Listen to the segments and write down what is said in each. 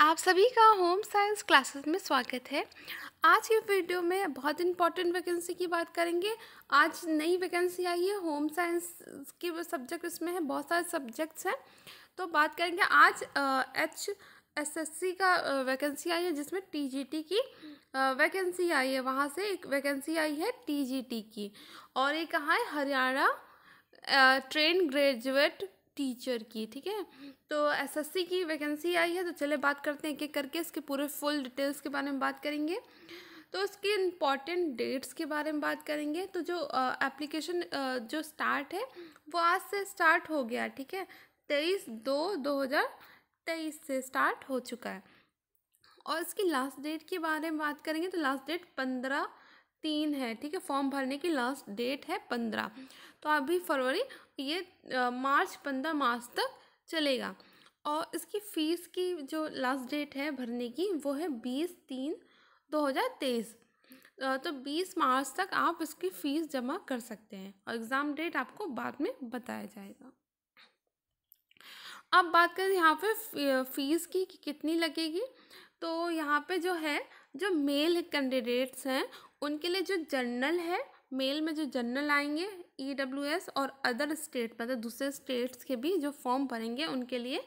आप सभी का होम साइंस क्लासेस में स्वागत है आज के वीडियो में बहुत इंपॉर्टेंट वैकेंसी की बात करेंगे आज नई वैकेंसी आई है होम साइंस की सब्जेक्ट इसमें है बहुत सारे सब्जेक्ट्स हैं तो बात करेंगे आज एच एस एस सी का वैकेंसी आई है जिसमें टी जी टी की वैकेंसी आई है वहाँ से एक वैकेंसी आई है टी जी टी की और ये कहाँ है हरियाणा ट्रेन ग्रेजुएट टीचर की ठीक है तो एसएससी की वैकेंसी आई है तो चले बात करते हैं एक एक करके इसके पूरे फुल डिटेल्स के बारे में बात करेंगे तो इसके इम्पॉर्टेंट डेट्स के बारे में बात करेंगे तो जो एप्लीकेशन जो स्टार्ट है वो आज से स्टार्ट हो गया ठीक है तेईस दो दो हज़ार तेईस से स्टार्ट हो चुका है और इसकी लास्ट डेट के बारे में बात करेंगे तो लास्ट डेट पंद्रह तीन है ठीक है फॉर्म भरने की लास्ट डेट है पंद्रह तो अभी फरवरी ये मार्च पंद्रह मार्च तक चलेगा और इसकी फ़ीस की जो लास्ट डेट है भरने की वो है बीस तीन दो हज़ार तेईस तो बीस मार्च तक आप इसकी फ़ीस जमा कर सकते हैं और एग्ज़ाम डेट आपको बाद में बताया जाएगा अब बात करें यहाँ पे फ़ीस की कि कितनी लगेगी तो यहाँ पे जो है जो मेल कैंडिडेट्स हैं उनके लिए जो जनरल है मेल में जो जनरल आएंगे ई डब्ल्यू एस और अदर स्टेट मतलब दूसरे स्टेट्स के भी जो फॉर्म भरेंगे उनके लिए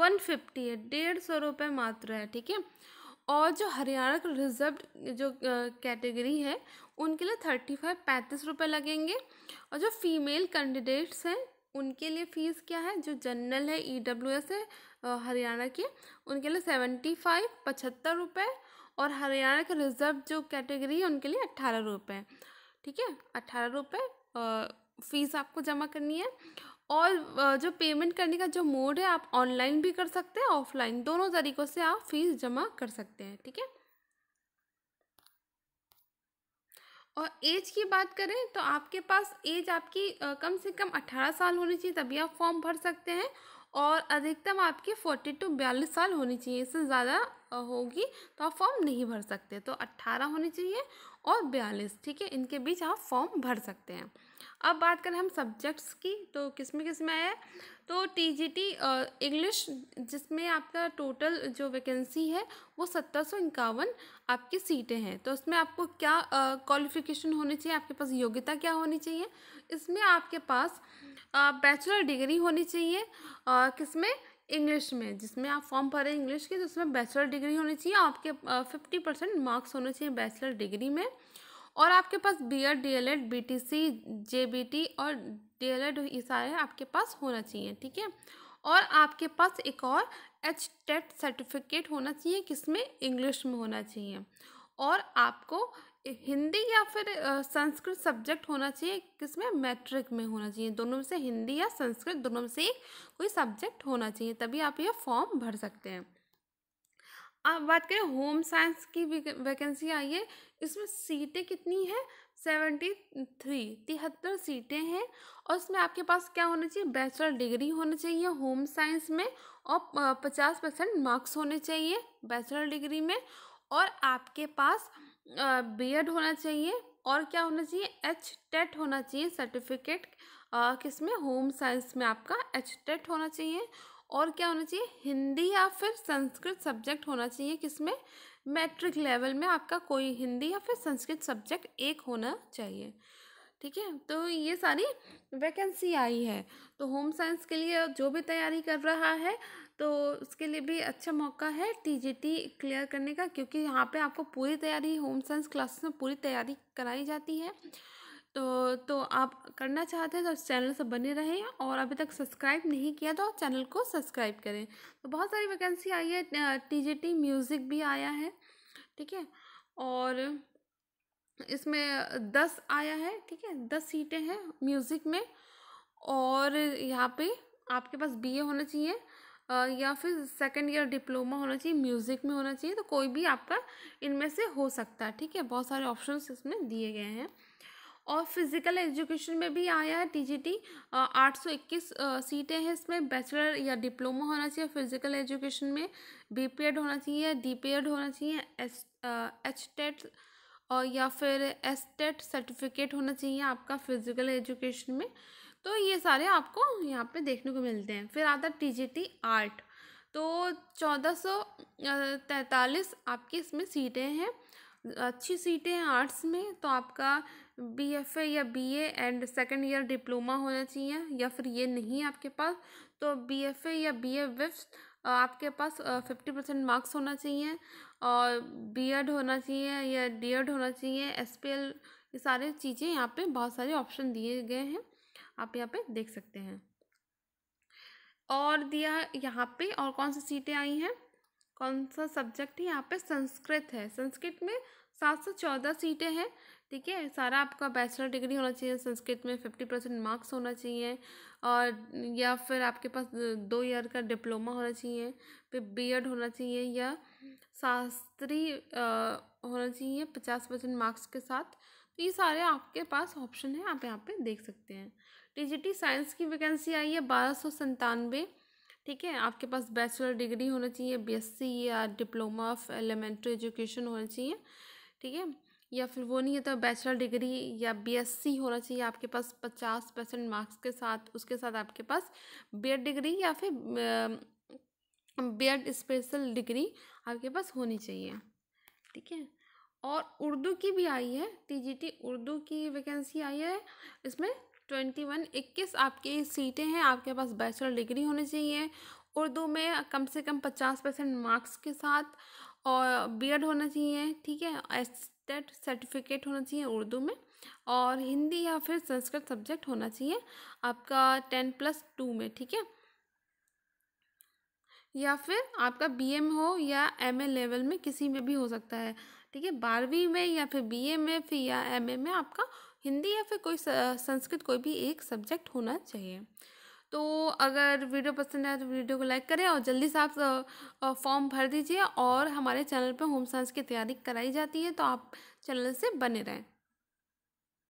वन फिफ्टी है डेढ़ सौ रुपये मात्र है ठीक है और जो हरियाणा का रिजर्व जो कैटेगरी है उनके लिए थर्टी फाइव पैंतीस रुपये लगेंगे और जो फीमेल कैंडिडेट्स हैं उनके लिए फ़ीस क्या है जो जनरल है ई डब्ल्यू एस है हरियाणा की उनके लिए सेवेंटी फाइव पचहत्तर रुपये और हरियाणा के रिजर्व जो कैटेगरी है उनके लिए अट्ठारह रुपये ठीक है अट्ठारह रुपये फ़ीस आपको जमा करनी है और जो पेमेंट करने का जो मोड है आप ऑनलाइन भी कर सकते हैं ऑफलाइन दोनों तरीक़ों से आप फ़ीस जमा कर सकते हैं ठीक है और एज की बात करें तो आपके पास एज आपकी कम से कम अट्ठारह साल होनी चाहिए तभी आप फॉर्म भर सकते हैं और अधिकतम आपकी फोर्टी टू बयालीस साल होनी चाहिए इससे ज़्यादा होगी तो आप फॉर्म नहीं भर सकते तो अट्ठारह होनी चाहिए और बयालीस ठीक है इनके बीच आप फॉर्म भर सकते हैं अब बात करें हम सब्जेक्ट्स की तो किस में किस में आया है तो टीजीटी इंग्लिश जिसमें आपका टोटल जो वैकेंसी है वो सत्तर सौ इक्यावन आपकी सीटें हैं तो उसमें आपको क्या क्वालिफिकेशन होनी चाहिए आपके पास योग्यता क्या होनी चाहिए इसमें आपके पास बैचलर डिग्री होनी चाहिए किसमें इंग्लिश में जिसमें आप फॉर्म भरें इंग्लिश की तो उसमें बैचलर डिग्री होनी चाहिए आपके फिफ्टी परसेंट मार्क्स होने चाहिए बैचलर डिग्री में और आपके पास B Ed D El Ed B T C J B T और डी एल एड ये सारे आपके पास होना चाहिए ठीक है और आपके पास एक और एच टेट सर्टिफिकेट होना चाहिए किसमें इंग्लिश में होना चाहिए और आपको हिंदी या फिर संस्कृत सब्जेक्ट होना चाहिए किसमें मैट्रिक में होना चाहिए दोनों में से हिंदी या संस्कृत दोनों में से एक कोई सब्जेक्ट होना चाहिए तभी आप यह फॉर्म भर सकते हैं अब बात करें होम साइंस की वैकेंसी आई है इसमें सीटें कितनी हैं सेवेंटी थ्री तिहत्तर सीटें हैं और इसमें आपके पास क्या होना चाहिए बैचलर डिग्री होना चाहिए होम साइंस में और पचास परसेंट मार्क्स होने चाहिए बैचलर डिग्री में और आपके पास बी एड होना चाहिए और क्या होना चाहिए एच टेट होना चाहिए सर्टिफिकेट किस में होम साइंस में आपका एच टेट होना चाहिए और क्या होना चाहिए हिंदी या फिर संस्कृत सब्जेक्ट होना चाहिए किसमें मैट्रिक लेवल में आपका कोई हिंदी या फिर संस्कृत सब्जेक्ट एक होना चाहिए ठीक है तो ये सारी वैकेंसी आई है तो होम साइंस के लिए जो भी तैयारी कर रहा है तो उसके लिए भी अच्छा मौका है टीजीटी क्लियर करने का क्योंकि यहाँ पे आपको पूरी तैयारी होम साइंस क्लासेस में पूरी तैयारी कराई जाती है तो तो आप करना चाहते हैं तो चैनल से बने रहें और अभी तक सब्सक्राइब नहीं किया तो चैनल को सब्सक्राइब करें तो बहुत सारी वैकेंसी आई है टीजीटी म्यूज़िक भी आया है ठीक है और इसमें दस आया है ठीक है दस सीटें हैं म्यूज़िक में और यहाँ पे आपके पास बीए होना चाहिए या फिर सेकेंड ईयर डिप्लोमा होना चाहिए म्यूज़िक में होना चाहिए तो कोई भी आपका इनमें से हो सकता है ठीक है बहुत सारे ऑप्शंस इसमें दिए गए हैं और फिज़िकल एजुकेशन में भी आया है टीजीटी 821 सीटें हैं इसमें बैचलर या डिप्लोमा होना चाहिए फिज़िकल एजुकेशन में बी होना चाहिए डी होना चाहिए एच टेट और या फिर एस्टेट सर्टिफिकेट e होना चाहिए आपका फिज़िकल एजुकेशन में तो ये सारे आपको यहाँ पे देखने को मिलते हैं फिर आता टी आर्ट तो चौदह सौ तैंतालीस आपकी इसमें सीटें हैं अच्छी सीटें हैं आर्ट्स में तो आपका बी एफ ए या B A and second year diploma होना चाहिए या फिर ये नहीं है आपके पास तो बी एफ ए या बी ए विफ्स आपके पास फिफ्टी परसेंट मार्क्स होना चाहिए और बी एड होना चाहिए या डी एड होना चाहिए एस पी एल ये सारे चीज़ें यहाँ पे बहुत सारे ऑप्शन दिए गए हैं आप यहाँ पे देख सकते हैं और दिया यहाँ पे और कौन सी सीटें आई हैं कौन सा सब्जेक्ट है यहाँ पे संस्कृत है संस्कृत में सात सौ चौदह सीटें हैं ठीक है सारा आपका बैचलर डिग्री होना चाहिए संस्कृत में फिफ्टी परसेंट मार्क्स होना चाहिए और या फिर आपके पास दो ईयर का डिप्लोमा होना चाहिए फिर बीएड होना चाहिए या शास्त्री होना चाहिए पचास परसेंट मार्क्स के साथ तो ये सारे आपके पास ऑप्शन है आप यहाँ पे देख सकते हैं टी साइंस की वैकेंसी आई है बारह सौ संतानवे ठीक है आपके पास बैचलर डिग्री होना चाहिए बीएससी या डिप्लोमा ऑफ एलिमेंट्री एजुकेशन होना चाहिए ठीक है या फिर वो नहीं है तो बैचलर डिग्री या बीएससी होना चाहिए आपके पास पचास परसेंट मार्क्स के साथ उसके साथ आपके पास बी डिग्री या फिर बी स्पेशल डिग्री आपके पास होनी चाहिए ठीक है और उर्दू की भी आई है टीजीटी उर्दू की वैकेंसी आई है इसमें ट्वेंटी वन इक्कीस आपकी सीटें हैं आपके पास बैचलर डिग्री होनी चाहिए उर्दू में कम से कम पचास परसेंट मार्क्स के साथ और एड होना चाहिए ठीक है एस्टेट सर्टिफिकेट होना चाहिए उर्दू में और हिंदी या फिर संस्कृत सब्जेक्ट होना चाहिए आपका टेन प्लस टू में ठीक है या फिर आपका बीएम हो या एमए लेवल में किसी में भी हो सकता है ठीक है बारहवीं में या फिर बीए में फिर या एमए में आपका हिंदी या फिर कोई संस्कृत कोई भी एक सब्जेक्ट होना चाहिए तो अगर वीडियो पसंद आए तो वीडियो को लाइक करें और जल्दी से आप फॉर्म भर दीजिए और हमारे चैनल पर होम साइंस की तैयारी कराई जाती है तो आप चैनल से बने रहें